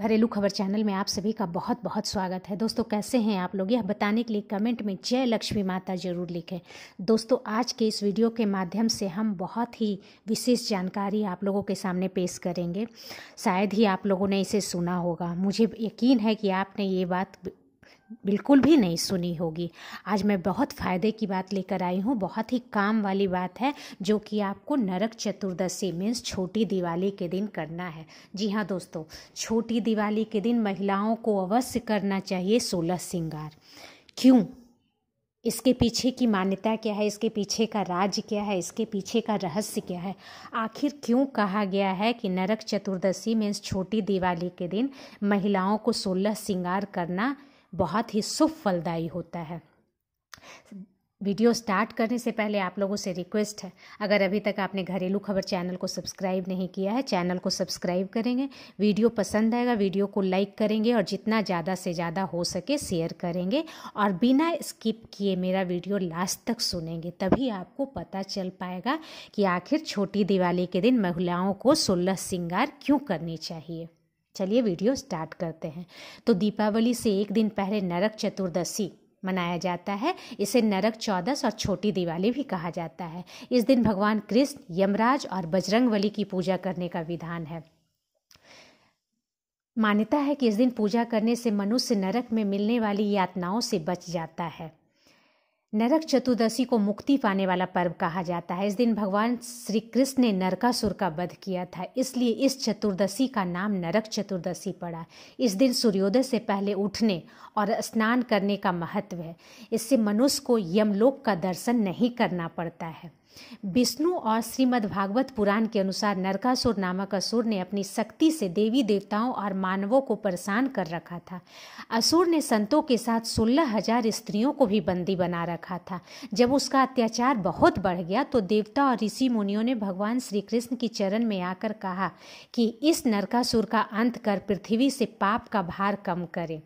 घरेलू खबर चैनल में आप सभी का बहुत बहुत स्वागत है दोस्तों कैसे हैं आप लोग यह बताने के लिए कमेंट में जय लक्ष्मी माता जरूर लिखें दोस्तों आज के इस वीडियो के माध्यम से हम बहुत ही विशेष जानकारी आप लोगों के सामने पेश करेंगे शायद ही आप लोगों ने इसे सुना होगा मुझे यकीन है कि आपने ये बात बिल्कुल भी नहीं सुनी होगी आज मैं बहुत फ़ायदे की बात लेकर आई हूँ बहुत ही काम वाली बात है जो कि आपको नरक चतुर्दशी मीन्स छोटी दिवाली के दिन करना है जी हाँ दोस्तों छोटी दिवाली के दिन महिलाओं को अवश्य करना चाहिए सोलह श्रृंगार क्यों इसके पीछे की मान्यता क्या है इसके पीछे का राज क्या है इसके पीछे का रहस्य क्या है आखिर क्यों कहा गया है कि नरक चतुर्दशी मीन्स छोटी दिवाली के दिन महिलाओं को सोलह श्रृंगार करना बहुत ही शुभ फलदायी होता है वीडियो स्टार्ट करने से पहले आप लोगों से रिक्वेस्ट है अगर अभी तक आपने घरेलू खबर चैनल को सब्सक्राइब नहीं किया है चैनल को सब्सक्राइब करेंगे वीडियो पसंद आएगा वीडियो को लाइक करेंगे और जितना ज़्यादा से ज़्यादा हो सके शेयर करेंगे और बिना स्किप किए मेरा वीडियो लास्ट तक सुनेंगे तभी आपको पता चल पाएगा कि आखिर छोटी दिवाली के दिन महिलाओं को सोलह श्रृंगार क्यों करनी चाहिए चलिए वीडियो स्टार्ट करते हैं तो दीपावली से एक दिन पहले नरक चतुर्दशी मनाया जाता है इसे नरक चौदस और छोटी दिवाली भी कहा जाता है इस दिन भगवान कृष्ण यमराज और बजरंग बली की पूजा करने का विधान है मान्यता है कि इस दिन पूजा करने से मनुष्य नरक में मिलने वाली यातनाओं से बच जाता है नरक चतुर्दशी को मुक्ति पाने वाला पर्व कहा जाता है इस दिन भगवान श्री कृष्ण ने नरकासुर का वध किया था इसलिए इस चतुर्दशी का नाम नरक चतुर्दशी पड़ा इस दिन सूर्योदय से पहले उठने और स्नान करने का महत्व है इससे मनुष्य को यमलोक का दर्शन नहीं करना पड़ता है विष्णु और श्रीमद् भागवत पुराण के अनुसार नरकासुर नामक असुर ने अपनी शक्ति से देवी देवताओं और मानवों को परेशान कर रखा था असुर ने संतों के साथ सोलह हजार स्त्रियों को भी बंदी बना रखा था जब उसका अत्याचार बहुत बढ़ गया तो देवता और ऋषि मुनियों ने भगवान श्री कृष्ण की चरण में आकर कहा कि इस नरकासुर का अंत कर पृथ्वी से पाप का भार कम करें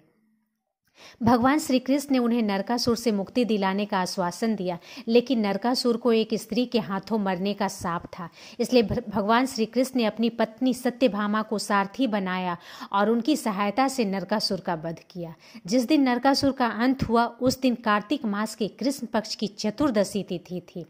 भगवान श्री कृष्ण ने उन्हें नरकासुर से मुक्ति दिलाने का आश्वासन दिया लेकिन नरकासुर को एक स्त्री के हाथों मरने का साप था इसलिए भगवान श्री कृष्ण ने अपनी पत्नी सत्यभामा को सारथी बनाया और उनकी सहायता से नरकासुर का वध किया जिस दिन नरकासुर का अंत हुआ उस दिन कार्तिक मास के कृष्ण पक्ष की चतुर्दशी तिथि थी, थी।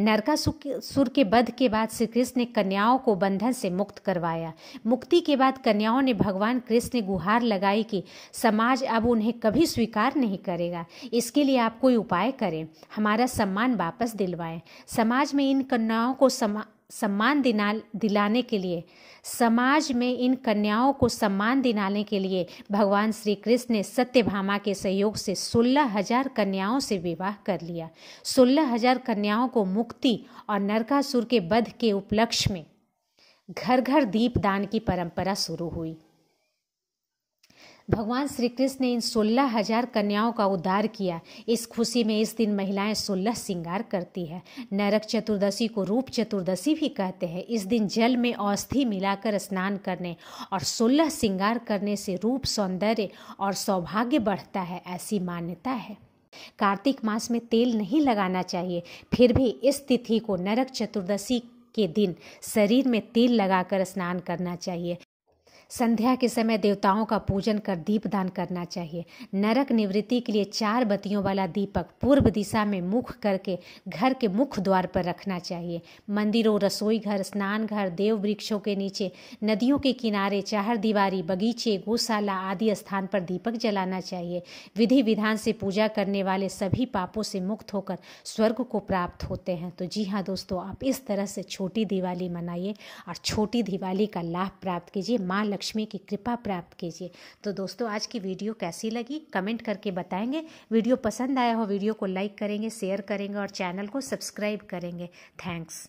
नरकासुर के वध के बाद श्री कृष्ण ने कन्याओं को बंधन से मुक्त करवाया मुक्ति के बाद कन्याओं ने भगवान कृष्ण गुहार लगाई कि समाज अब उन्हें कभी स्वीकार नहीं करेगा इसके लिए आप कोई उपाय करें हमारा सम्मान वापस दिलवाएं समाज में इन कन्याओं को समा सम्मान दिला दिलाने के लिए समाज में इन कन्याओं को सम्मान दिलाने के लिए भगवान श्री कृष्ण ने सत्यभामा के सहयोग से सोलह हजार कन्याओं से विवाह कर लिया सोलह हजार कन्याओं को मुक्ति और नरकासुर के वध के उपलक्ष्य में घर घर दीपदान की परंपरा शुरू हुई भगवान श्री कृष्ण ने इन सोलह हजार कन्याओं का उद्धार किया इस खुशी में इस दिन महिलाएं सोलह श्रृंगार करती है नरक चतुर्दशी को रूप चतुर्दशी भी कहते हैं इस दिन जल में औषधि मिलाकर स्नान करने और सोलह श्रृंगार करने से रूप सौंदर्य और सौभाग्य बढ़ता है ऐसी मान्यता है कार्तिक मास में तेल नहीं लगाना चाहिए फिर भी इस तिथि को नरक चतुर्दशी के दिन शरीर में तेल लगाकर स्नान करना चाहिए संध्या के समय देवताओं का पूजन कर दीप दान करना चाहिए नरक निवृत्ति के लिए चार बत्तियों वाला दीपक पूर्व दिशा में मुख करके घर के मुख्य द्वार पर रखना चाहिए मंदिरों रसोई घर स्नान घर देव वृक्षों के नीचे नदियों के किनारे चार दीवारी बगीचे गौशाला आदि स्थान पर दीपक जलाना चाहिए विधि विधान से पूजा करने वाले सभी पापों से मुक्त होकर स्वर्ग को प्राप्त होते हैं तो जी हाँ दोस्तों आप इस तरह से छोटी दिवाली मनाइए और छोटी दिवाली का लाभ प्राप्त कीजिए माँ लक्ष्मी की कृपा प्राप्त कीजिए तो दोस्तों आज की वीडियो कैसी लगी कमेंट करके बताएंगे वीडियो पसंद आया हो वीडियो को लाइक करेंगे शेयर करेंगे और चैनल को सब्सक्राइब करेंगे थैंक्स